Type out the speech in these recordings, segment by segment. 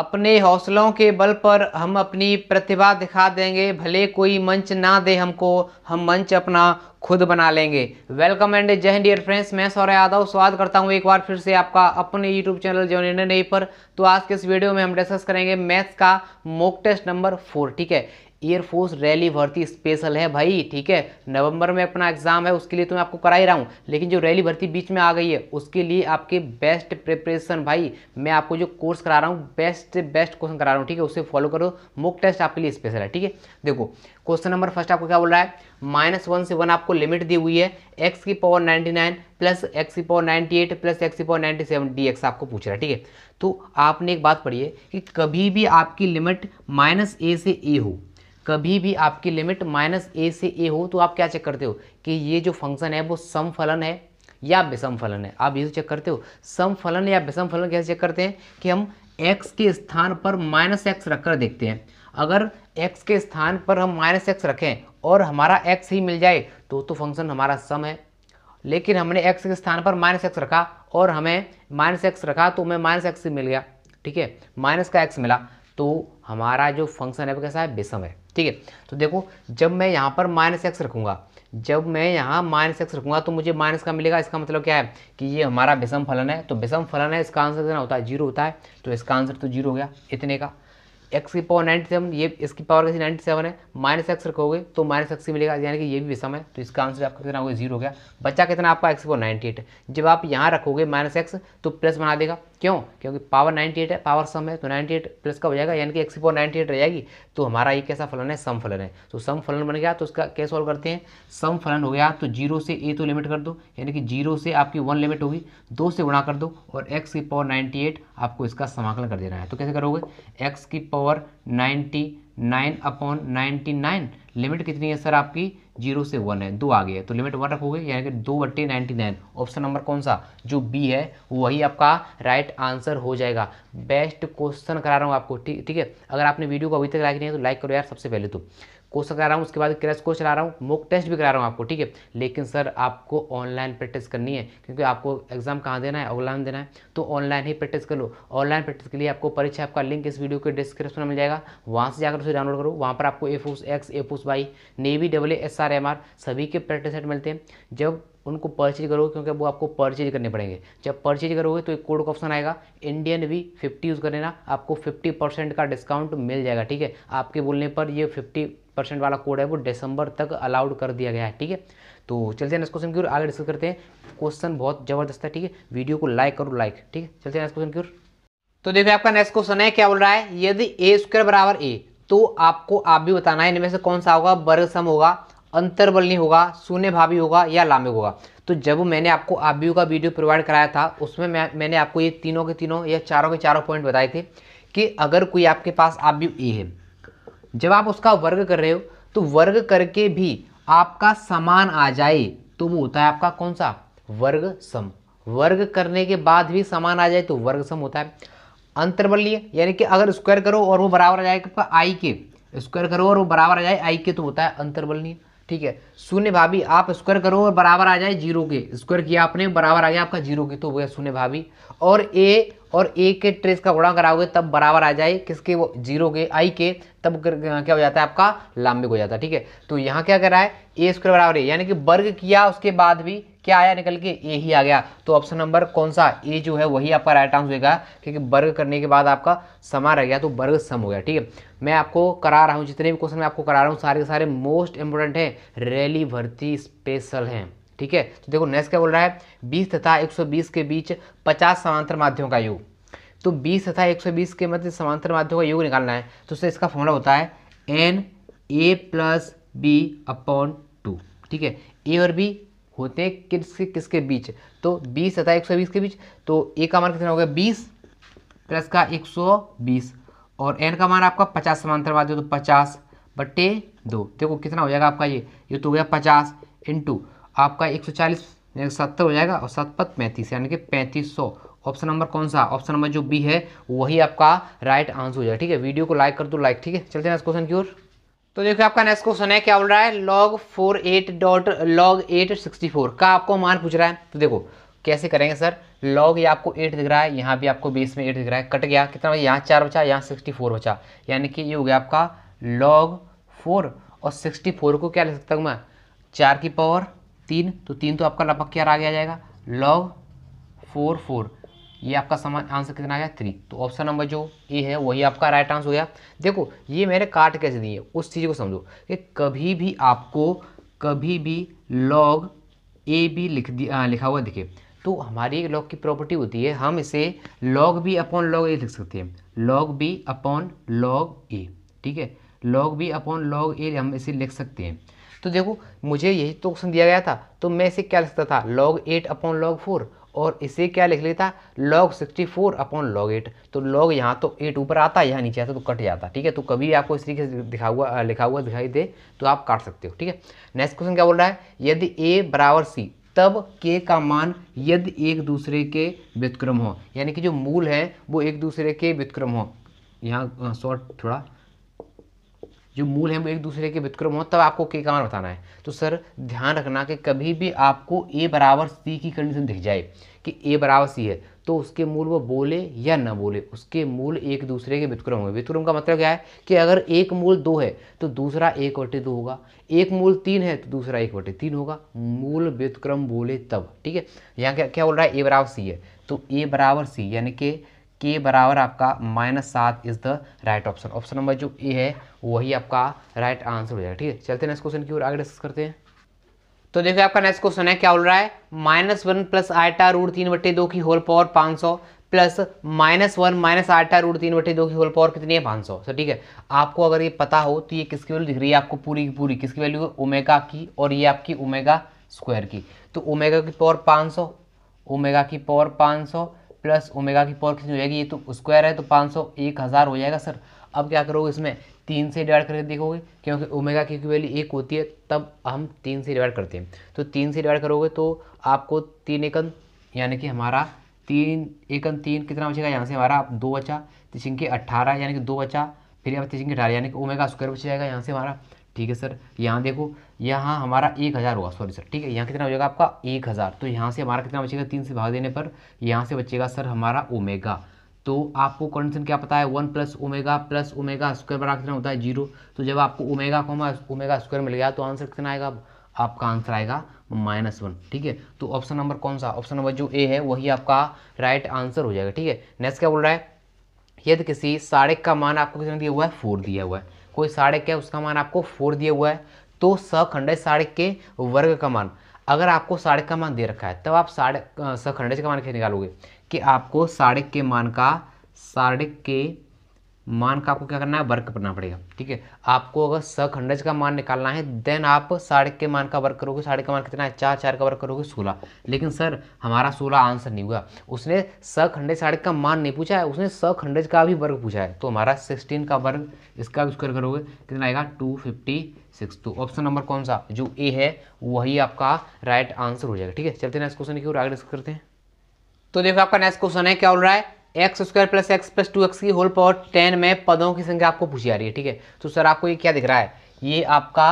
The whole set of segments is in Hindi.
अपने हौसलों के बल पर हम अपनी प्रतिभा दिखा देंगे भले कोई मंच ना दे हमको हम मंच अपना खुद बना लेंगे वेलकम एंड जय हिंद डियर फ्रेंड्स मैं सौर यादव स्वागत करता हूँ एक बार फिर से आपका अपने यूट्यूब चैनल जो इंडियन पर तो आज के इस वीडियो में हम डिस्कस करेंगे मैथ्स का मोक टेस्ट नंबर फोर ठीक है एयरफोर्स रैली भर्ती स्पेशल है भाई ठीक है नवंबर में अपना एग्जाम है उसके लिए तो मैं आपको करा ही रहा हूँ लेकिन जो रैली भर्ती बीच में आ गई है उसके लिए आपके बेस्ट प्रिपरेशन भाई मैं आपको जो कोर्स करा रहा हूँ बेस्ट बेस्ट क्वेश्चन करा रहा हूँ ठीक है उसे फॉलो करो मुक टेस्ट आपके लिए स्पेशल है ठीक है देखो क्वेश्चन नंबर फर्स्ट आपको क्या बोल रहा है माइनस वन से वन आपको लिमिट दी हुई है एक्स की power ninety nine plus x की power ninety eight plus x की power ninety seven d x आपको पूछ रहा है ठीक है तो आपने एक बात पढ़ी है कि कभी भी आपकी लिमिट माइनस ए से ए हो कभी भी आपकी लिमिट माइनस ए से ए हो तो आप क्या चेक करते हो कि ये जो फंक्शन है वो सम फलन है या विषम फलन है आप ये चेक करते हो सम फलन या विषम फलन कैसे चेक करते हैं कि हम एक्स के स्थान पर माइनस एक्स रखकर देखते हैं अगर एक्स के स्थान पर हम माइनस एक्स रखें और हमारा एक्स ही मिल जाए तो तो फंक्शन हमारा सम है लेकिन हमने एक्स के स्थान पर माइनस एक्स रखा और हमें माइनस एक्स रखा तो हमें माइनस एक्स ही मिल गया ठीक है माइनस का एक्स मिला तो हमारा जो फंक्शन है वो कैसा है विषम है ठीक है तो देखो जब मैं यहाँ पर माइनस एक्स रखूँगा जब मैं यहाँ माइनस एक्स रखूँगा तो मुझे माइनस का मिलेगा इसका मतलब क्या है कि ये हमारा विषम फलन है तो विषम फलन है इसका आंसर कितना होता है जीरो होता है तो इसका आंसर तो जीरो हो गया इतने का एक्स की पावर नाइन्टी सेवन ये इसकी पावर कैसे नाइन्टी सेवन है माइनस एक्स रखोगे तो माइनस एक्स ही मिलेगा यानी कि ये भी विषम है तो इसका आंसर आपका कितना होगा जीरो हो गया बच्चा कितना आपका एक्स की पावर नाइन्टी एट जब आप यहाँ रखोगे माइनस एक्स तो प्लस बना देगा क्यों क्योंकि पावर 98 है पावर सम है तो 98 प्लस का हो जाएगा यानी कि एक्स की पावर 98 रह जाएगी तो हमारा ये कैसा फलन है सम फलन है तो सम फलन बन गया तो उसका क्या सॉल्व करते हैं सम फलन हो गया तो जीरो से ए तो लिमिट कर दो यानी कि जीरो से आपकी वन लिमिट होगी दो से गुणा कर दो और एक्स की पावर नाइन्टी आपको इसका समाकलन कर देना है तो कैसे करोगे एक्स की power ninety nine upon ninety nine limit कितनी है सर आपकी जीरो से वन है दो आ गए तो लिमिट वन रखोगे यानी कि दो बट्टे नाइन्टी नाइन ऑप्शन नंबर कौन सा जो बी है वही आपका राइट आंसर हो जाएगा बेस्ट क्वेश्चन करा रहा हूँ आपको ठीक ठीक है अगर आपने वीडियो को अभी तक लाइक नहीं है तो लाइक करो यार सबसे पहले तो क्वेश्चन करा रहा हूँ उसके बाद क्रैश कोर्स चला रहा हूँ मोक टेस्ट भी करा रहा हूँ आपको ठीक है लेकिन सर आपको ऑनलाइन प्रैक्टिस करनी है क्योंकि आपको एग्जाम कहाँ देना है ऑनलाइन देना है तो ऑनलाइन ही प्रैक्टिस कर लो ऑनलाइन प्रैक्टिस के लिए आपको परीक्षा आपका लिंक इस वीडियो के डिस्क्रिप्शन में मिल जाएगा वहाँ से जाकर उसे डाउनलोड करो वहाँ पर आपको air force X air force Y navy double S R M R सभी के प्रैक्टिस सेट मिलते हैं जब उनको परचेज करोगे क्योंकि वो आपको परचेज करने पड़ेंगे जब परचेज करोगे तो एक कोड का ऑप्शन आएगा इंडियन वी फिफ्टी यूज़ कर लेना आपको फिफ्टी परसेंट का डिस्काउंट मिल जाएगा ठीक है आपके बोलने पर ये फिफ्टी परसेंट वाला कोड है वो दिसंबर तक अलाउड कर दिया गया है ठीक है तो चलते हैं इस क्वेश्चन की ओर आगे डिस्कस करते हैं क्वेश्चन बहुत जबरदस्त है ठीक है वीडियो को लाइक करो लाइक ठीक है चलते हैं इस क्वेश्चन की ओर तो देखिए आपका नेक्स्ट क्वेश्चन है क्या बोल रहा है यदि ए स्क्वायर बराबर ए तो आपको आप भी बताना है इनमें से कौन सा होगा वर्ग सम होगा अंतर्बलनी होगा शून्य भावी होगा या लामिक होगा तो जब मैंने आपको आबीयू का वीडियो प्रोवाइड कराया था उसमें मैं मैंने आपको ये तीनों के तीनों या चारों के चारों पॉइंट बताए थे कि अगर कोई आपके पास आबीयू ए है जब आप उसका वर्ग कर रहे हो तो वर्ग करके भी आपका समान आ जाए तो वो होता है आपका कौन सा वर्ग सम वर्ग करने के बाद भी समान आ जाए तो वर्ग सम होता है लिए यानी कि अगर स्क्वायर करो और वो बराबर आ आपका आई के स्क्वायर करो और वो बराबर आ जाए आई के तो होता है अंतर्बलीय ठीक है शून्य भाभी आप स्क्वायर करो और बराबर आ जाए जीरो के स्क्वायर किया आपने बराबर आ गया आपका जीरो के तो हो गया शून्य भाभी और ए और ए के ट्रेस का गुणा कराओगे तब बराबर आ जाए किसके वो जीरो के आई के तब क्या हो जाता है आपका लांबिक हो जाता है ठीक है तो यहाँ क्या कर रहा है ए स्क्वायर बराबर है यानी कि वर्ग किया उसके बाद भी क्या आया निकल के ए ही आ गया तो ऑप्शन नंबर कौन सा ए जो है वही आपका राइट आंसर होगा क्योंकि वर्ग करने के बाद आपका समा रह गया तो वर्ग सम हो गया ठीक है मैं आपको करा रहा हूँ जितने भी क्वेश्चन मैं आपको करा रहा हूँ सारे के सारे मोस्ट इंपॉर्टेंट है रैली भर्ती स्पेशल हैं ठीक है तो देखो नेक्स्ट क्या बोल रहा है बीस तथा 120 के बीच पचास समांतर माध्यम का योग तो बीस तथा बीस के मध्य समांतर माध्यम का योग निकालना है तो उससे इसका फॉर्मूला होता है n A plus B upon two ठीक है ए और बी होते हैं किसके किसके बीच तो बीस तथा एक सौ बीस के बीच तो ए का मान कितना हो गया बीस प्लस का एक सौ बीस और एन का मान आपका पचास समांतर बाद तो पचास बट्टे दो देखो कितना हो जाएगा आपका ये ये तो हो गया पचास इंटू आपका एक सौ चालीस सत्तर हो जाएगा और सतपत पैंतीस यानी कि पैंतीस सौ ऑप्शन नंबर कौन सा ऑप्शन नंबर जो बी है वही आपका राइट आंसर हो जाएगा ठीक है वीडियो को लाइक कर दो लाइक ठीक है चलते हैं इस क्वेश्चन की ओर तो देखिए आपका नेक्स्ट क्वेश्चन है क्या बोल रहा है log four eight dot log eight sixty four का आपको मान पूछ रहा है तो देखो कैसे करेंगे सर लॉग ये आपको एट दिख रहा है यहाँ भी आपको बीस में एट दिख रहा है कट गया कितना यहाँ चार बचा यहाँ सिक्सटी फोर बचा यानी कि ये हो गया आपका लॉग फोर और सिक्सटी फोर को क्या लिख सकता हूँ मैं चार की पावर तीन तो तीन तो आपका लगभग क्या आ गया जाएगा लॉग फोर फोर ये आपका समान आंसर कितना गया थ्री तो ऑप्शन नंबर जो ए है वही आपका राइट आंसर हो गया देखो ये मैंने काट कैसे दी है उस चीज़ को समझो कि कभी भी आपको कभी भी लॉग ए बी लिख दिया लिखा हुआ दिखे तो हमारी एक लॉग की प्रॉपर्टी होती है हम इसे log B upon log A लिख सकते हैं log B upon log A ठीक है log B upon log A हम इसे लिख सकते हैं तो देखो मुझे यही तो क्वेश्चन दिया गया था तो मैं इसे क्या लिख सकता था log eight upon log four और इसे क्या लिख लेता log sixty four upon log eight तो लॉग यहाँ तो एट ऊपर आता है यहाँ नीचे आता तो कट जाता ठीक है तो कभी आपको इस तरीके से दिखा हुआ लिखा हुआ दिखाई दे तो आप काट सकते हो ठीक है नेक्स्ट क्वेश्चन क्या बोल रहा है यदि ए बराबर सी तब के का मान यदि एक दूसरे के व्यतिक्रम हो यानी कि जो मूल है वो एक दूसरे के व्यतिक्रम हो यहाँ शॉर्ट थोड़ा जो मूल है वो एक दूसरे के व्यतिक्रम हो तब आपको के का मान बताना है तो सर ध्यान रखना कि कभी भी आपको ए बराबर सी की कंडीशन दिख जाए कि ए बराबर सी है तो उसके मूल वो बोले या ना बोले उसके मूल एक दूसरे के व्यतिक्रम होंगे व्यतिक्रम का मतलब क्या है कि अगर एक मूल दो है तो दूसरा एक बटे दो होगा एक मूल तीन है तो दूसरा एक बटे तीन होगा मूल व्यतिक्रम बोले तब ठीक है यहाँ क्या क्या बोल रहा है ए बराबर सी है तो ए बराबर सी यानी कि के बराबर आपका माइनस सात is the right option option number जो ए है वही आपका राइट आंसर हो जाएगा ठीक है चलते नेक्स्ट क्वेश्चन की ओर आगे डिस्कस करते हैं तो देखिए आपका नेक्स्ट क्वेश्चन है क्या बोल रहा है माइनस वन प्लस आटा रूट तीन बटे दो की होल पावर पांच सौ प्लस माइनस वन माइनस आठा रूट तीन बटे दो की होल पावर कितनी है पांच सौ सर तो ठीक है आपको अगर ये पता हो तो ये किसकी वैल्यू दिख रही है आपको पूरी की पूरी किसकी वैल्यू है ओमेगा की और ये आपकी ओमेगा स्क्वायर की तो ओमेगा की पावर पांच सौ ओमेगा की पावर पांच सौ प्लस ओमेगा की पावर कितनी हो जाएगी ये तो स्क्वायर है तो पाँच सौ एक हज़ार हो जाएगा सर अब क्या करोगे इसमें तीन से डिवाइड करके देखोगे क्योंकि ओमेगा की वैल्यू एक होती है तब हम तीन से डिवाइड करते हैं तो तीन से डिवाइड करोगे तो आपको तीन एकन यानी कि हमारा तीन एकन तीन कितना बचेगा यहाँ से हमारा दो बचा तिशिंग के अट्ठारह यानी कि दो बचा फिर यहाँ तिशिंग के अठारह यानी कि ओमेगा स्क्वायर बच जाएगा यहाँ से हमारा ठीक है सर यहाँ देखो यहाँ हमारा एक हज़ार होगा सॉरी सर ठीक है यहाँ कितना हो जाएगा आपका एक हज़ार तो यहाँ से हमारा कितना बचेगा तीन से भाग देने पर यहाँ से बचेगा सर हमारा ओमेगा तो आपको कंडीशन क्या पता है one plus omega plus omega square बराबर कितना होता है जीरो तो जब आपको ओमेगा को ओमेगा स्क्वायर मिल गया तो आंसर कितना आएगा आपका आंसर आएगा माइनस वन ठीक है तो ऑप्शन नंबर कौन सा ऑप्शन नंबर जो ए है वही आपका राइट आंसर हो जाएगा ठीक है नेक्स्ट क्या बोल रहा है यदि किसी साड़े का मान आपको कितना दिया हुआ है फोर दिया हुआ है कोई साढ़े के उसका मान आपको फोर दिया हुआ है तो सखंड साढ़े के वर्ग का मान अगर आपको साढ़े का मान दे रखा है तब आप साढ़े सखंड का मान कैसे निकालोगे कि आपको साढ़े के मान का साढ़े के मान का आपको क्या करना है वर्क करना पड़ेगा ठीक है आपको अगर खंडज का मान निकालना है देन आप साढ़े के मान का वर्क करोगे साढ़े का मान कितना है चार चार का वर्क करोगे सोलह लेकिन सर हमारा सोलह आंसर नहीं हुआ उसने सखंडज साढ़े का मान नहीं पूछा है उसने खंडज का भी वर्ग पूछा है तो हमारा सिक्सटीन का वर्ग इसका भी करोगे कितना आएगा टू फिफ्टी सिक्स तो ऑप्शन नंबर कौन सा जो ए है वही आपका राइट आंसर हो जाएगा ठीक है चलते नेक्स्ट क्वेश्चन की ओर आगे डिस्कस करते हैं तो देखो आपका नेक्स्ट क्वेश्चन है क्या बोल रहा है x square plus x plus two x की होल पावर टेन में पदों की संख्या आपको पूछी जा रही है ठीक है तो सर आपको ये क्या दिख रहा है ये आपका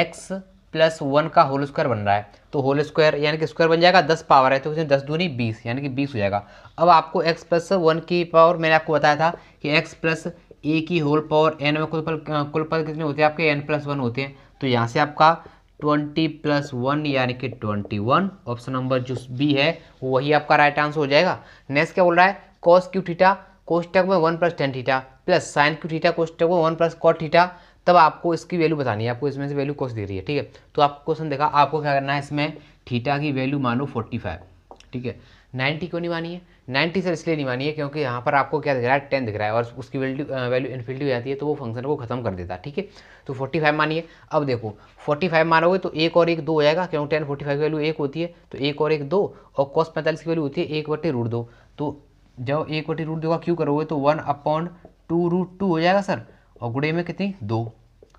एक्स प्लस वन का होल स्क्वायर बन रहा है तो होल स्क्वायर यानी कि स्क्वायर बन जाएगा दस पावर है तो उसमें दस दूनी बीस यानी कि बीस हो जाएगा अब आपको एक्स प्लस वन की पावर मैंने आपको बताया था कि एक्स प्लस ए की होल पावर एन में कुल पद कुल पद कितने होते हैं आपके एन प्लस वन होते हैं तो यहाँ से आपका ट्वेंटी प्लस वन यानी कि ट्वेंटी वन ऑप्शन नंबर जो बी है वही आपका राइट आंसर हो जाएगा नेक्स्ट क्या बोल रहा है कॉस क्यू थीटा कोष्टक में one plus tan theta plus sine क्यू थीटा कोष्टक में वन प्लस कॉट थीटा तब आपको इसकी वैल्यू बतानी है आपको इसमें से वैल्यू कॉस दे रही है ठीक है तो आपको क्वेश्चन देखा आपको क्या करना है इसमें थीटा की वैल्यू मानो फोर्टी फाइव ठीक है नाइन्टी क्यों नहीं मानी है नाइन्टी सर इसलिए नहीं मानी है क्योंकि यहाँ पर आपको क्या दिख रहा है टेन दिख रहा है और उसकी वैल्यू वैल्यू इन्फिनिटी हो जाती है तो वो फंक्शन को खत्म कर देता है ठीक है तो फोर्टी फाइव मानिए अब देखो फोर्टी फाइव मानोगे तो एक और एक दो हो जाएगा क्योंकि टेन फोर्टी फाइव की वैल्यू एक होती है तो एक और एक दो और कॉस पैंतालीस की वैल्यू होती है एक बटे रूट दो तो जब एक बटी रूट दो का क्यू करोगे तो one upon two root two हो जाएगा सर और गुड़े में कितनी दो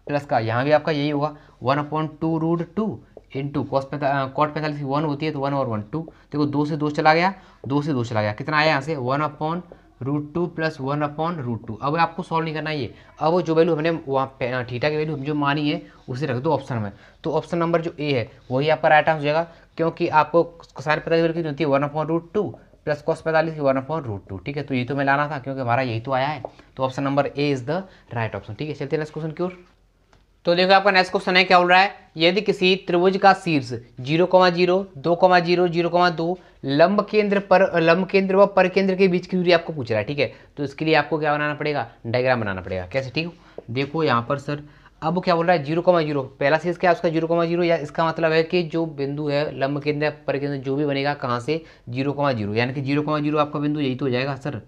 प्लस का यहाँ भी आपका यही होगा one upon two root two into cos cot पैंतालीस की वन होती है तो वन और वन टू देखो दो से दो चला गया दो से दो चला गया कितना आया यहाँ से one upon root two plus one upon root two अब आपको सॉल्व नहीं करना ये अब वो जो वैल्यू हमने वहाँ थीटा की वैल्यू हम जो मानी है उसे रख दो ऑप्शन में तो ऑप्शन नंबर जो ए है वही आपका राइट आंसर हो जाएगा क्योंकि आपको सारे पता की वैल्यू कितनी होती है one upon root two plus cos पैंतालीस की वन अपॉन रूट टू ठीक है तो ये तो मैं लाना था क्योंकि हमारा यही तो आया है तो option number A is the right option ठीक है चलते नेक्स्ट क्वेश्चन क्यों तो देखो आपका नेक्स्ट क्वेश्चन है क्या बोल रहा है यदि किसी त्रिभुज का शीर्ष जीरो कमा जीरो दो कमा जीरो जीरो कमा दो लंब केंद्र पर लंब केंद्र व पर केंद्र के बीच की दूरी आपको पूछ रहा है ठीक है तो इसके लिए आपको क्या बनाना पड़ेगा डायग्राम बनाना पड़ेगा कैसे ठीक हो देखो यहाँ पर सर अब वो क्या बोल रहा है जीरो कॉमा जीरो पहला सीज क्या है उसका जीरो कॉमा जीरो या इसका मतलब है कि जो बिंदु है लंब के अंदर पर के अंदर जो भी बनेगा कहाँ से जीरो कॉमा जीरो यानी कि जीरो कॉमा जीरो आपका बिंदु यही तो हो जाएगा सर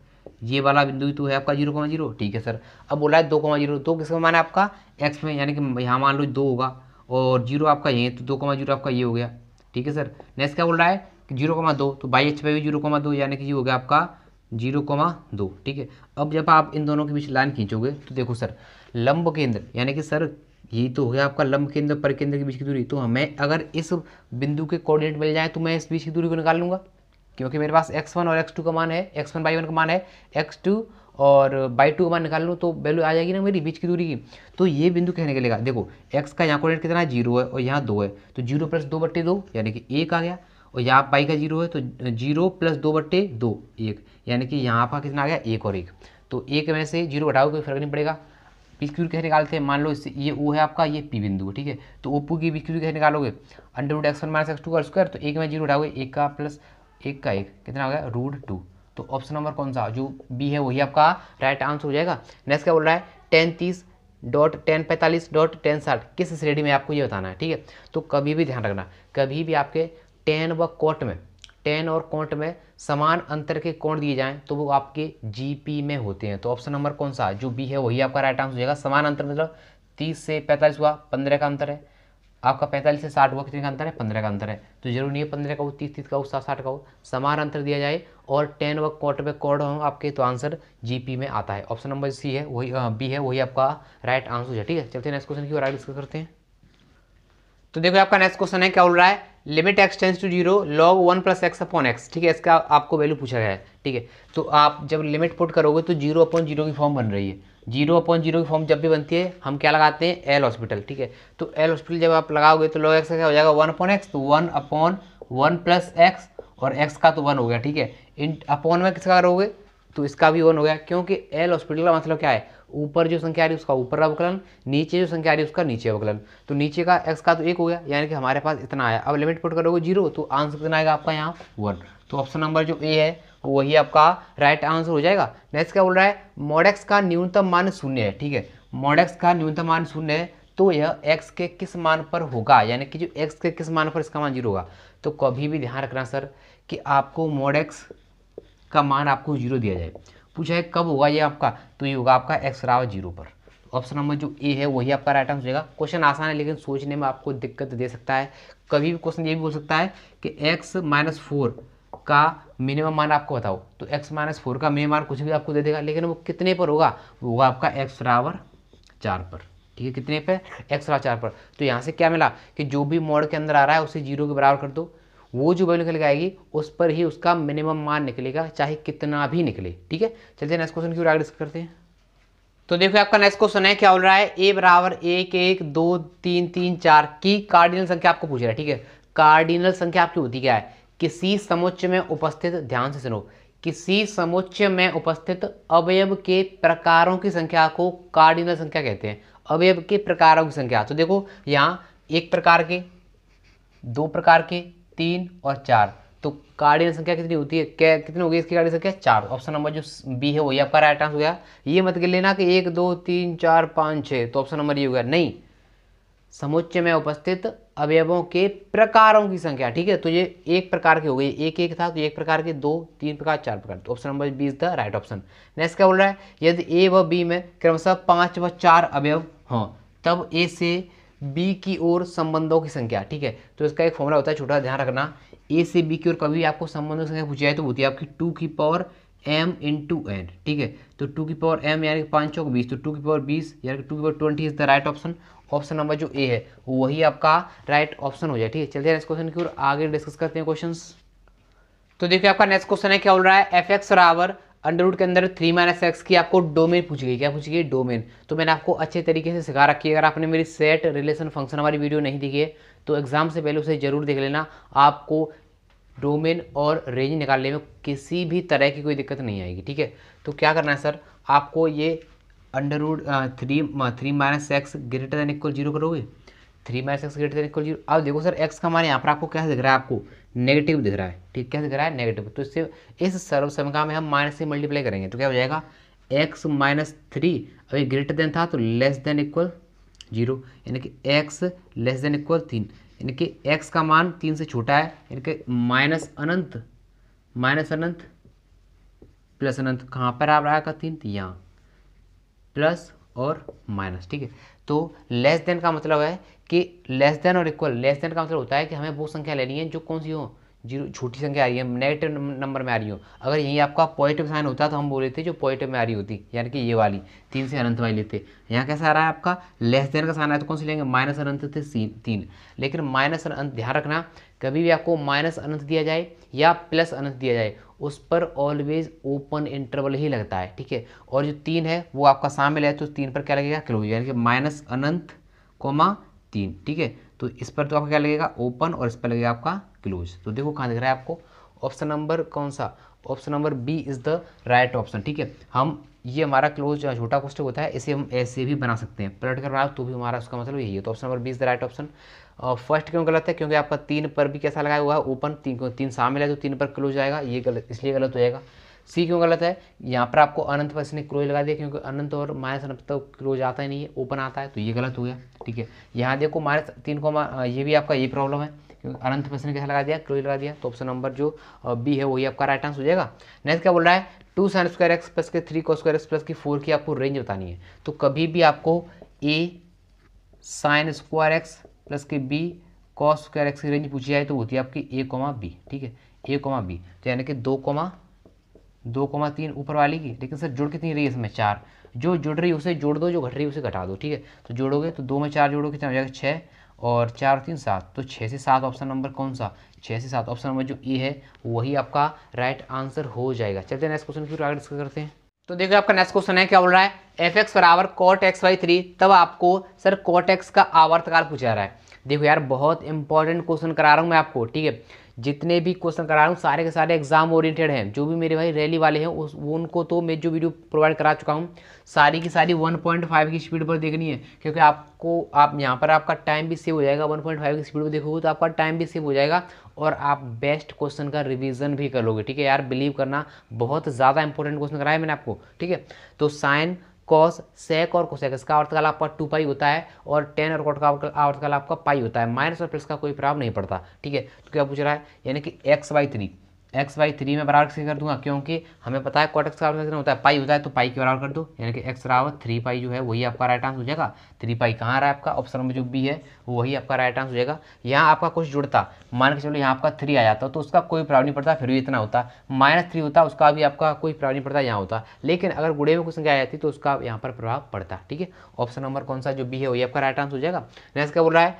ये वाला बिंदु तो है आपका जीरो कॉमा जीरो ठीक है सर अब बोला है दो कॉमा जीरो दो किसका माना आपका एक्स में यानी कि यहाँ मान लो दो होगा और जीरो आपका ये तो दो कॉमा जीरो आपका ये हो गया ठीक है सर नेक्स्ट क्या बोल रहा है कि जीरो कॉमा दो तो बाई एच पे भी जीरो कॉमा दो यानी कि ये हो गया आपका जीरो कोमा दो ठीक है अब जब आप इन दोनों के बीच लाइन खींचोगे तो देखो सर लंब केंद्र यानी कि सर ये तो हो गया आपका लंब केंद्र पर केंद्र के बीच की दूरी तो हमें अगर इस बिंदु के कोऑर्डिनेट मिल जाए तो मैं इस बीच की दूरी को निकाल लूँगा क्योंकि मेरे पास एक्स वन और एक्स टू का मान है एक्स वन बाई वन का मान है एक्स टू और बाई टू का मान निकाल लूँ तो वैल्यू आ जाएगी ना मेरी बीच की दूरी की तो ये बिंदु कहने के लिए देखो एक्स का यहाँ कोऑर्डिनेट कितना है जीरो है और यहाँ दो है तो जीरो प्लस दो बट्टे दो यानी कि एक आ गया और यहाँ पाई का जीरो है तो जीरो प्लस दो बट्टे दो एक यानी कि यहाँ पर कितना आ गया एक और एक तो एक में से जीरो हटाओ कोई फर्क नहीं पड़ेगा बीच क्यू कैसे निकालते हैं मान लो इससे ये ओ है आपका ये पी बिंदु ठीक है तो ओपू की बीच क्यू कैसे निकालोगे under root X one minus X two का स्क्वायर तो एक में जीरो हटाओगे एक का प्लस एक का एक कितना हो गया रूट टू तो ऑप्शन नंबर कौन सा जो बी है वही आपका राइट आंसर हो जाएगा नेक्स्ट क्या बोल रहा है टेन तीस डॉट टेन पैंतालीस डॉट टेन साठ किस श्रेणी में आपको ये बताना है ठीक है तो कभी भी ध्यान रखना कभी भी आपके टेन व कोट में टेन और कोट में समान अंतर के कोण दिए जाएं तो वो आपके जीपी में होते हैं तो ऑप्शन नंबर कौन सा जो बी है वही आपका राइट आंसर हो जाएगा समान अंतर मतलब तीस से पैंतालीस हुआ पंद्रह का अंतर है आपका पैंतालीस से साठ हुआ कितने का अंतर है पंद्रह का अंतर है तो जरूर नहीं है पंद्रह का हो तीस तीस का हो सात साठ का हो समान अंतर दिया जाए और टेन व कोट में कोड हो आपके तो आंसर जीपी में आता है ऑप्शन नंबर सी है वही बी है वही आपका राइट आंसर जाए ठीक है चलते नेक्स्ट क्वेश्चन की और आगे डिस्कस करते हैं तो देखो आपका नेक्स्ट क्वेश्चन है क्या बोल रहा है limit X tends to zero log one plus X upon X ठीक है इसका आपको वैल्यू पूछा गया है ठीक है तो आप जब लिमिट पुट करोगे तो जीरो अपॉन जीरो की फॉर्म बन रही है जीरो अपॉन जीरो की फॉर्म जब भी बनती है हम क्या लगाते हैं एल हॉस्पिटल ठीक है तो एल हॉस्पिटल जब आप लगाओगे तो लॉग एक्स का क्या हो जाएगा वन अपॉन एक्स तो one upon one plus X और एक्स का तो वन हो गया ठीक है इन अपॉन में किसका करोगे तो इसका भी वन हो गया क्योंकि एल हॉस्पिटल का मतलब क्या है ऊपर जो संख्या आ रही है उसका ऊपर अवकलन नीचे जो संख्या आ रही है उसका नीचे अवकलन तो नीचे का एक्स का तो एक हो गया यानी कि हमारे पास इतना आया अब लिमिट पुट करोगे जीरो तो आंसर कितना आएगा आपका यहाँ वन तो ऑप्शन नंबर जो ए है वही आपका राइट आंसर हो जाएगा नेक्स्ट क्या बोल रहा है मोडेक्स का न्यूनतम मान शून्य है ठीक है मोडेक्स का न्यूनतम मान शून्य है तो यह x के किस मान पर होगा यानी कि जो x के किस मान पर इसका मान जीरो होगा तो कभी भी ध्यान रखना सर कि आपको मोड का मान आपको जीरो दिया जाए पूछा है कब होगा ये आपका तो ये होगा आपका एक्स बराबर जीरो पर ऑप्शन नंबर जो ए है वही आपका राइट आंसर हो क्वेश्चन आसान है लेकिन सोचने में आपको दिक्कत दे सकता है कभी भी क्वेश्चन ये भी बोल सकता है कि एक्स माइनस फोर का मिनिमम मान आपको बताओ तो एक्स माइनस फोर का मिनिमम मान कुछ भी आपको दे देगा लेकिन वो कितने पर होगा वो होगा आपका एक्स बराबर चार पर ठीक है कितने पर एक्स बराबर चार पर तो यहाँ से क्या मिला कि जो भी मोड के अंदर आ रहा है उसे जीरो के बराबर कर दो वो जो वैल्यू निकल आएगी उस पर ही उसका मिनिमम मान निकलेगा चाहे कितना भी निकले ठीक है चलते नेक्स्ट क्वेश्चन की ओर आगे डिस्कस करते हैं तो देखो आपका नेक्स्ट क्वेश्चन है क्या बोल रहा है ए बराबर एक एक दो तीन तीन चार की कार्डिनल संख्या आपको पूछ रहा है ठीक है कार्डिनल संख्या आपकी होती क्या है किसी समुच्च में उपस्थित ध्यान से सुनो किसी समुच्च में उपस्थित अवयव के प्रकारों की संख्या को कार्डिनल संख्या कहते हैं अवयव के प्रकारों की संख्या तो देखो यहाँ एक प्रकार के दो प्रकार के तीन और चार तो कार्डियल संख्या कितनी होती है क्या कितनी होगी इसकी कार्डियल संख्या चार ऑप्शन नंबर जो बी है ये आपका राइट आंसर हो गया ये मत लेना कि एक दो तीन चार पाँच छः तो ऑप्शन नंबर ये हो गया नहीं समुच्चय में उपस्थित अवयवों के प्रकारों की संख्या ठीक है तो ये एक प्रकार के हो गई एक एक था तो एक प्रकार के दो तीन प्रकार चार प्रकार तो option number B is the right option next क्या बोल रहा है यदि ए व बी में क्रमशः पाँच व चार अवयव हों तब ए से बी की ओर संबंधों की संख्या ठीक है तो इसका एक फॉर्मूला होता है छोटा ध्यान रखना ए से बी की ओर कभी आपको संबंधों की संख्या पूछी जाए तो होती है आपकी टू की power M into N ठीक है तो टू की पावर एम यानी कि पाँच चौक बीस तो टू की पावर बीस यानी कि टू की power twenty is the right option option number जो ए है वही आपका राइट ऑप्शन हो जाए ठीक है चलते हैं इस क्वेश्चन की ओर आगे डिस्कस करते हैं क्वेश्चन तो देखिए आपका नेक्स्ट क्वेश्चन है क्या बोल रहा है एफ एक्स बराबर अंडर रूट के अंदर थ्री माइनस एक्स की आपको डोमेन पूछ गई क्या पूछ गई डोमेन तो मैंने आपको अच्छे तरीके से सिखा रखी है अगर आपने मेरी सेट रिलेशन फंक्शन वाली वीडियो नहीं देखी है तो एग्ज़ाम से पहले उसे ज़रूर देख लेना आपको डोमेन और रेंज निकालने में किसी भी तरह की कोई दिक्कत नहीं आएगी ठीक है तो क्या करना है सर आपको ये under root three three minus X greater than equal zero करोगे three minus X greater equal zero अब देखो सर एक्स का मान यहाँ पर आपको क्या दिख रहा है आपको नेगेटिव दिख रहा है ठीक क्या दिख रहा है नेगेटिव तो इससे इस सर्व समीका में हम माइनस से मल्टीप्लाई करेंगे तो क्या हो जाएगा एक्स माइनस थ्री अभी ग्रेटर देन था तो लेस देन इक्वल जीरो यानी कि एक्स लेस देन इक्वल तीन यानी कि एक्स का मान तीन से छोटा है यानी कि माइनस अनंत माइनस अनंत प्लस अनंत कहाँ पर आ रहा है तीन तो यहाँ प्लस और माइनस ठीक है तो लेस देन का मतलब है कि लेस देन और इक्वल लेस देन का मतलब होता है कि हमें वो संख्या लेनी है जो कौन सी हो जीरो छोटी संख्या आ रही है नेगेटिव नंबर में आ रही हो अगर यही आपका पॉजिटिव साइन होता तो हम बोल लेते जो पॉजिटिव में आ रही होती यानी कि ये वाली तीन से अनंत वाली लेते यहाँ कैसा आ रहा है आपका लेस देन का साइन आया तो कौन सी लेंगे माइनस अनंत थे तीन लेकिन माइनस अनंत ध्यान रखना कभी भी आपको माइनस अनंत दिया जाए या प्लस अनंत दिया जाए उस पर ऑलवेज ओपन इंटरवल ही लगता है ठीक है और जो तीन है वो आपका शामिल है तो तीन पर क्या लगेगा क्लोज यानी कि माइनस अनंत कोमा तीन ठीक है तो इस पर तो आपका क्या लगेगा ओपन और इस पर लगेगा आपका क्लोज तो देखो कहाँ दिख रहा है आपको ऑप्शन नंबर कौन सा option number B is the right option ठीक है हम ये हमारा क्लोज छोटा क्वेश्चन होता है इसे हम ऐसे भी बना सकते हैं पलट कर बनाओ तो भी हमारा उसका मतलब यही है तो option number B is the right option first क्यों गलत है क्योंकि आपका तीन पर भी कैसा लगाया हुआ है ओपन तीन तीन शामिल है तो तीन पर क्लोज आएगा ये गलत इसलिए गलत हो जाएगा सी क्यों गलत है यहाँ पर आपको अनंत पर इसने क्लोज लगा दिया क्योंकि अनंत और माइनस अनंत तो क्लोज आता ही नहीं है ओपन आता है तो ये गलत हो गया ठीक है यहाँ देखो माइनस तीन को ये भी आपका ये प्रॉब्लम है क्योंकि अनंत पर इसने कैसे लगा दिया क्लोज लगा दिया तो ऑप्शन नंबर जो बी है वही आपका राइट आंसर हो जाएगा नेक्स्ट क्या बोल रहा है two sine square X plus के three cos square X plus की फोर की आपको रेंज बतानी है तो कभी भी आपको A sine square X plus के बी कॉस स्क्वायर एक्स की रेंज पूछी जाए तो होती है आपकी ए कॉमा बी ठीक है ए कॉमा बी तो यानी कि दो कॉमा दो कोमा तीन ऊपर वाली की लेकिन सर जुड़ कितनी रही है इसमें चार जो जुड़ रही है उसे जोड़ दो जो घट रही है उसे घटा दो ठीक है तो जोड़ोगे तो दो में चार जोड़ोगे कितना हो जाएगा छः और चार तीन सात तो छः से सात ऑप्शन नंबर कौन सा छः से सात ऑप्शन नंबर जो ए है वही आपका राइट आंसर हो जाएगा चलते हैं नेक्स्ट क्वेश्चन की आगे डिस्कस करते हैं तो देखिए आपका नेक्स्ट क्वेश्चन है क्या बोल रहा है एफ एक्स बराबर कॉट एक्स वाई थ्री तब आपको सर कॉट एक्स का आवर्तकाल पूछा रहा है देखो यार बहुत इंपॉर्टेंट क्वेश्चन करा रहा हूँ मैं आपको ठीक है जितने भी क्वेश्चन करा रहा हूँ सारे के सारे एग्जाम ओरिएंटेड हैं जो भी मेरे भाई रैली वाले हैं उस उनको तो मैं जो वीडियो प्रोवाइड करा चुका हूँ सारी की सारी 1.5 की स्पीड पर देखनी है क्योंकि आपको आप यहाँ पर आपका टाइम भी सेव हो जाएगा 1.5 की स्पीड पर देखोगे तो आपका टाइम भी सेव हो जाएगा और आप बेस्ट क्वेश्चन का रिविजन भी कर लोगे ठीक है यार बिलीव करना बहुत ज़्यादा इंपॉर्टेंट क्वेश्चन कराया मैंने आपको ठीक है तो साइन कॉस सेक और कोसेक इसका आवर्तकाल आपका टू पाई होता है और टेन और कोट का आवर्तकाल आपका पाई होता है माइनस और प्लस का कोई प्रभाव नहीं पड़ता ठीक है तो क्या पूछ रहा है यानी कि X by three X by three में बराबर से कर दूंगा क्योंकि हमें पता है कॉटेक्स का फंक्शन होता है पाई होता है तो पाई के बराबर कर दो यानी कि एक्स बराबर थ्री पाई जो है वही आपका राइट आंसर हो जाएगा थ्री पाई कहाँ रहा है आपका ऑप्शन में जो बी है वही आपका राइट आंसर हो जाएगा यहाँ आपका कुछ जुड़ता मान के चलो यहाँ आपका थ्री आ जाता तो उसका कोई प्रॉब्लम नहीं पड़ता फिर भी इतना होता माइनस थ्री होता उसका भी आपका कोई प्रॉब्लम नहीं पड़ता यहाँ होता लेकिन अगर गुड़े में कुछ संख्या आ जाती तो उसका यहाँ पर प्रभाव पड़ता ठीक है ऑप्शन नंबर कौन सा जो बी है वही आपका राइट आंसर हो जाएगा नेक्स्ट क्या बोल रहा है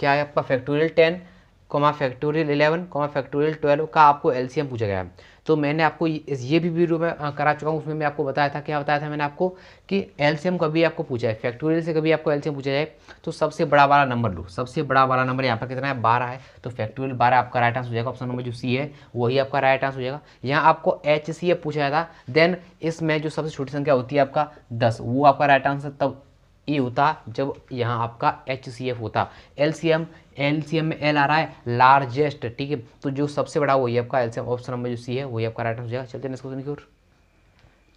क्या है आपका factorial ten comma factorial eleven comma factorial twelve का आपको एलसीएम पूछा गया है तो मैंने आपको ये भी वीडियो में करा चुका हूँ उसमें मैं आपको बताया था क्या बताया था मैंने आपको कि एलसीएम कभी आपको पूछा है फैक्टोरियल से कभी आपको एलसीएम पूछा जाए तो सबसे बड़ा वाला नंबर लो सबसे बड़ा वाला नंबर यहाँ पर कितना है बारह है तो फैक्टोरियल बारह आपका राइट आंसर हो जाएगा ऑप्शन नंबर जो सी है वही आपका राइट आंसर हो जाएगा यहाँ आपको एच सी एफ पूछा था देन इसमें जो सबसे छोटी संख्या होती है आपका दस वो आपका राइट आंसर तब ई होता जब यहाँ आपका एच सी एफ होता एल सी एम एलसीएम में एल आ रहा है लार्जेस्ट ठीक है तो जो सबसे बड़ा वही आपका एलसीएम ऑप्शन नंबर जो सी है वही आपका राइट हो जाएगा चलते नेक्स्ट क्वेश्चन की ओर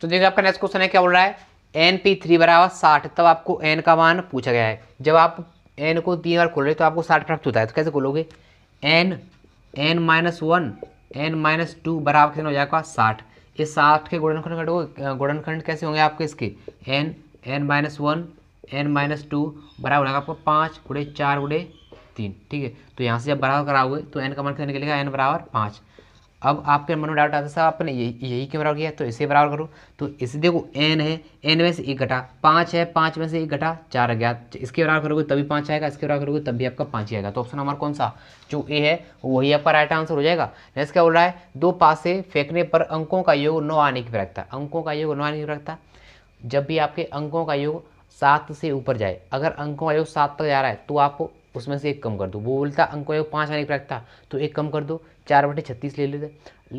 तो देखिए आपका नेक्स्ट क्वेश्चन है क्या बोल रहा है एन पी थ्री बराबर साठ तब आपको एन का मान पूछा गया है जब आप एन को तीन बार खोल रहे तो आपको साठ प्राप्त होता है तो कैसे खोलोगे N N minus one N minus two बराबर कितना हो जाएगा साठ ये साठ के खंड गुणनखंड खंड कैसे होंगे आपके इसके N N minus one N minus two बराबर हो जाएगा आपको पाँच गुड़े चार गुड़े तीन ठीक है तो यहाँ से जब बराबर कराओगे तो एन का मन कितने निकलेगा एन बराबर पाँच अब आपके मन में डाउट आता साहब आपने यही यही क्यों बराबर किया तो इसे बराबर करो तो इसे देखो एन है एन में से एक घटा पाँच है पाँच में से एक घटा चार गया इसके बराबर करोगे तभी पाँच आएगा इसके बराबर करोगे तभी आपका पाँच ही आएगा तो ऑप्शन हमारा कौन सा जो ए है वही आपका राइट आंसर हो जाएगा नेक्स्ट क्या बोल रहा है दो पास से फेंकने पर अंकों का योग नौ आने की रखता अंकों का योग नौ आने की रखता जब भी आपके अंकों का योग सात से ऊपर जाए अगर अंकों का योग सात तक जा रहा है तो आपको उसमें से एक कम कर दो वो बोलता अंकों का योग पाँच आने का बराबर था तो एक कम कर दो चार बटे छत्तीस ले लेते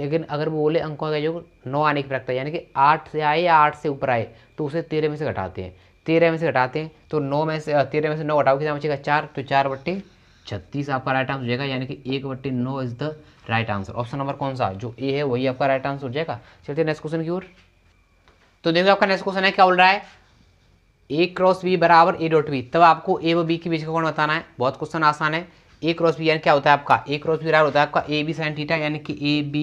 लेकिन अगर वो बोले अंकों का योग नौ आने का बराबर था यानी कि आठ से आए या आठ से ऊपर आए तो उसे तेरह में से घटाते हैं तेरह में से घटाते हैं तो नौ में से तेरह में से नौ घटाओ कितना बचेगा चार तो चार बटे छत्तीस आपका राइट आंसर हो जाएगा यानी कि एक बट्टे नौ is the right answer option number कौन सा जो ए है वही आपका राइट आंसर हो जाएगा चलते नेक्स्ट क्वेश्चन की ओर तो देखो आपका नेक्स्ट क्वेश्चन है क्या बोल रहा है ए क्रॉस बी बराबर ए डॉट बी तब आपको ए व बी के बीच का कोण बताना है बहुत क्वेश्चन आसान है ए क्रॉस बी यानी क्या होता है आपका ए क्रॉस बी बराबर होता है आपका ए बी साइन थीटा यानी कि ए बी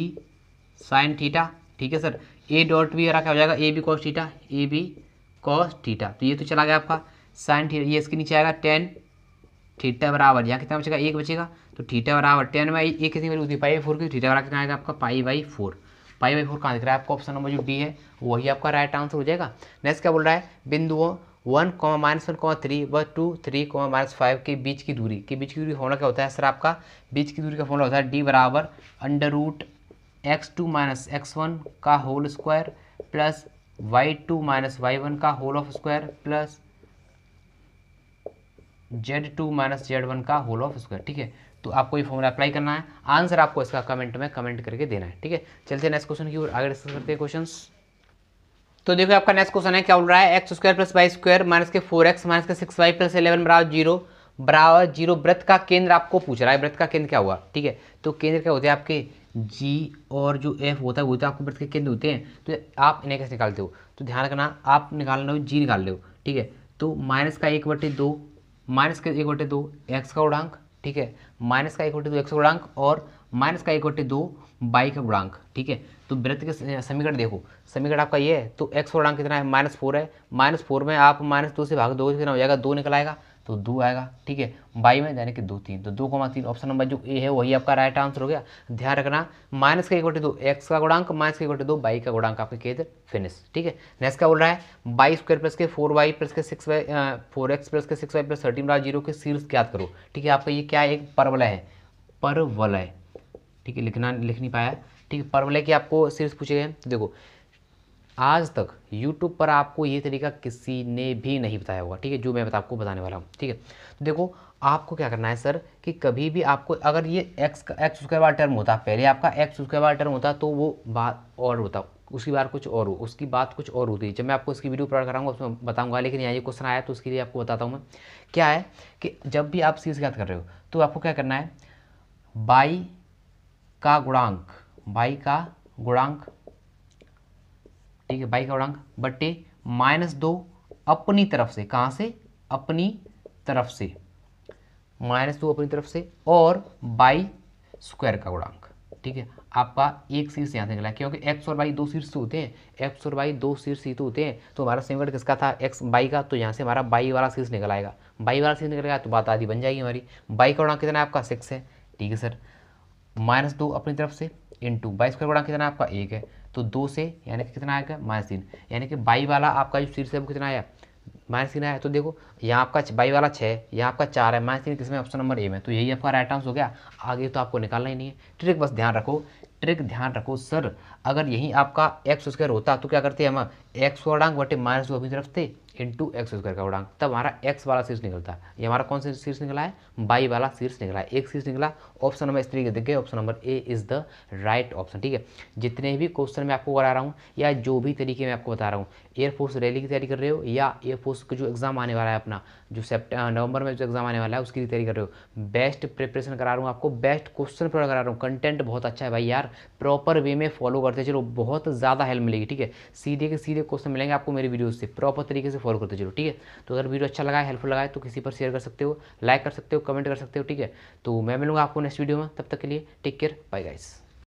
साइन थीटा ठीक है सर ए डॉट बी क्या हो जाएगा A B cos theta A B cos theta तो ये तो चला गया आपका साइन थीटा ये इसके नीचे आएगा टेन थीटा बराबर यहाँ कितना बचेगा एक बचेगा तो थीटा बराबर टेन बाई एक कितनी वैल्यू पाई फोर की थीटा बराबर कितना आएगा आपका pi by four pi by four कहाँ दिख रहा है आपको ऑप्शन नंबर जो डी है वही आपका राइट आंसर हो जाएगा नेक्स्ट क्या बोल रहा है बिंदुओं one comma minus one comma three व two three comma minus five के बीच की दूरी के बीच की दूरी होना क्या होता है सर आपका बीच की दूरी का फॉर्मूला होता है डी बराबर under root X two minus X one का whole square plus Y two minus Y one का whole of square plus Z two minus Z one का होल ऑफ स्क्वायर ठीक है तो आपको ये फॉर्मूला अप्लाई करना है आंसर आपको इसका कमेंट में कमेंट करके देना है ठीक है चलते नेक्स्ट क्वेश्चन की ओर आगे डिस्कस करते हैं क्वेश्चन तो देखो आपका नेक्स्ट क्वेश्चन है क्या बोल रहा है x square plus Y square minus के फोर एक्स माइनस के सिक्स वाई प्लस इलेवन बराबर जीरो बराबर जीरो व्रत का केंद्र आपको पूछ रहा है व्रत का केंद्र क्या हुआ ठीक है तो केंद्र क्या होते हैं आपके जी और जो एफ होता है वो तो आपको व्रत के केंद्र होते हैं तो आप इन्हें कैसे निकालते हो तो ध्यान रखना आप निकाल रहे हो जी निकाल रहे हो ठीक है तो माइनस का एक बटे दो माइनस का एक बटे दो एक्स का गुणांक ठीक है माइनस का एक बटे दो एक्स का गुणांक और माइनस का एक बटे दो बाई का गुणांक ठीक है तो वृत्त के समीकरण देखो समीकरण आपका ये है तो एक्स पूर्णांक कितना है माइनस फोर है माइनस फोर में आप माइनस दो से भाग दो तो कितना हो जाएगा दो निकल आएगा तो दो आएगा ठीक है बाई में यानी कि दो तीन तो दो कोमा तीन ऑप्शन नंबर जो ए है वही आपका राइट आंसर हो गया ध्यान रखना माइनस का एक बटे दो एक्स का गुणांक माइनस का एक बटे दो बाई का गुणांक आपके खेत फिनिश ठीक है नेक्स्ट क्या बोल रहा है बाई स्क्वायर प्लस के फोर वाई प्लस के six Y four X plus के six Y plus thirteen by zero के सीरीज याद करो ठीक है आपका ये क्या एक परवलय है परवलय ठीक है लिखना लिख नहीं पाया ठीक है फार्मूले की आपको सिर्फ पूछे गए तो देखो आज तक यूट्यूब पर आपको ये तरीका किसी ने भी नहीं बताया होगा ठीक है जो मैं आपको बताने वाला हूँ ठीक है तो देखो आपको क्या करना है सर कि कभी भी आपको अगर ये एक्स का एक्स उसके बाद टर्म होता पहले आपका एक्स उसके बाद टर्म होता तो वो बात और होता उसकी बार कुछ और हो उसकी बात कुछ और होती है जब मैं आपको इसकी वीडियो प्रोवाइड कराऊंगा उसमें बताऊंगा लेकिन यहाँ ये क्वेश्चन आया तो उसके लिए आपको बताता हूँ मैं क्या है कि जब भी आप सीरीज याद कर रहे हो तो आपको क्या करना है बाई का गुणांक बाई का गुणांक ठीक है बाई का गुणांक बट्टे माइनस दो अपनी तरफ से कहां से अपनी तरफ से माइनस दो अपनी तरफ से और बाई स्क्वायर का गुणांक ठीक है आपका एक शीर्ष यहां से निकला क्योंकि एक्स और बाई दो शीर्ष होते हैं एक्स और बाई दो शीर्ष ही तो होते हैं तो हमारा सिंगल किसका था एक्स बाई का तो यहां से हमारा बाई वाला शीर्ष निकल आएगा बाई वाला शीर्ष निकलेगा तो बात आधी बन जाएगी हमारी बाई का गुणांक कितना है आपका सिक्स है ठीक है सर माइनस दो अपनी तरफ से टू बाई स्क्वायर गुणा कितना आपका एक है तो दो से यानी कि कितना आएगा माइनस तीन यानी कि बाई वाला आपका जो शीर्ष है वो कितना आया माइनस तीन आया तो देखो यहाँ आपका बाई वाला छः यहाँ आपका चार है माइनस तीन किसमें ऑप्शन नंबर ए में तो यही आपका राइट आंसर हो गया आगे तो आपको निकालना ही नहीं है ट्रिक बस ध्यान रखो ट्रिक ध्यान रखो सर अगर यही आपका एक्स स्क्वायर होता तो क्या करते हम एक्स वर्णांक बटे माइनस दो अपनी तरफ से इंटू एक्स स्क्वायर का गुणांक तब हमारा एक्स वाला शीर्ष निकलता है ये हमारा कौन सा शीर्ष निकला है बाई वाला शीर्ष निकला है एक शीर्ष निकला ऑप्शन नंबर इस देख देखिए option number A is the right option ठीक है जितने भी क्वेश्चन मैं आपको करा रहा हूँ या जो भी तरीके मैं आपको बता रहा हूँ एयरफोर्स रैली की तैयारी कर रहे हो या एयरफोर्स का जो एग्ज़ाम आने वाला है अपना जो सेप्ट नवंबर में जो एग्ज़ाम आने वाला है उसकी तैयारी कर रहे हो बेस्ट प्रिपरेशन करा रहा हूँ आपको बेस्ट क्वेश्चन प्रोवाइड करा रहा हूँ कंटेंट बहुत अच्छा है भाई यार प्रॉपर वे में फॉलो करते चलो बहुत ज़्यादा हेल्प मिलेगी ठीक है सीधे के सीधे क्वेश्चन मिलेंगे आपको मेरी वीडियो से प्रॉपर तरीके से फॉलो करते जरूर ठीक है तो अगर वीडियो अच्छा लगा है हेल्पफुल लगा है तो किसी पर शेयर कर सकते हो लाइक कर सकते हो कमेंट कर सकते हो ठीक है तो मैं मिलूंगा आपको नेक्स्ट वीडियो में तब तक के लिए टेक केयर बाय गाइस